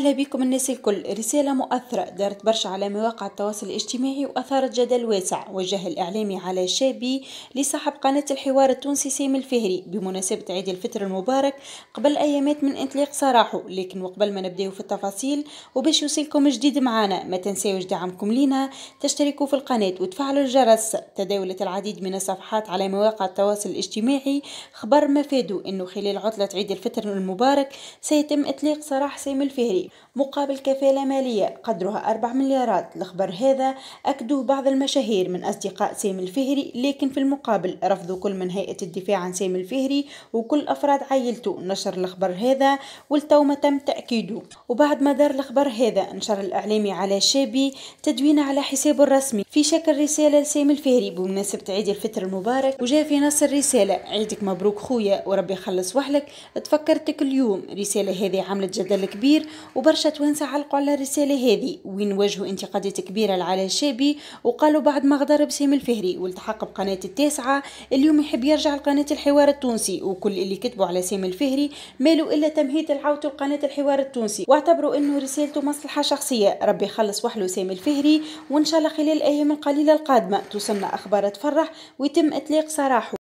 أهلا بكم الناس الكل رسالة مؤثرة دارت برشا على مواقع التواصل الاجتماعي وأثارت جدل واسع وجه الإعلامي على شابي لصاحب قناة الحوار التونسي سيم الفهري بمناسبة عيد الفطر المبارك قبل أيامات من انطلاق سراحه لكن وقبل ما نبداو في التفاصيل وباش يوصلكم جديد معنا ما تنساوش دعمكم لينا تشتركوا في القناة وتفعلوا الجرس تداولت العديد من الصفحات على مواقع التواصل الاجتماعي خبر ما أنه خلال عطلة عيد الفطر المبارك سيتم إطلاق سراح سيم الفهري مقابل كفالة مالية قدرها 4 مليارات الخبر هذا أكده بعض المشاهير من أصدقاء سامي الفهري لكن في المقابل رفضوا كل من هيئة الدفاع عن سامي الفهري وكل أفراد عائلته نشر الخبر هذا والتو ما تم تأكيده وبعد ما دار الخبر هذا نشر الإعلامي على شابي تدوين على حسابه الرسمي في شكل رسالة لسامي الفهري بمناسبة عيد الفطر المبارك وجاء في نص الرسالة عيدك مبروك خويا وربي يخلص وحلك تفكرتك اليوم رسالة هذه عملت جدل كبير وبرشا توانسة علقوا على الرسالة هذه وين وجهوا انتقادات كبيرة لعلى الشابي وقالوا بعد ما غدر بسام الفهري والتحق بقناة التاسعة اليوم يحب يرجع لقناة الحوار التونسي وكل اللي كتبوا على سام الفهري مالوا إلا تمهيد العودة لقناة الحوار التونسي واعتبروا أنه رسالته مصلحة شخصية ربي يخلص وحلو سام الفهري وإن شاء الله خلال الأيام القليلة القادمة توصلنا أخبار تفرح ويتم إطلاق سراحه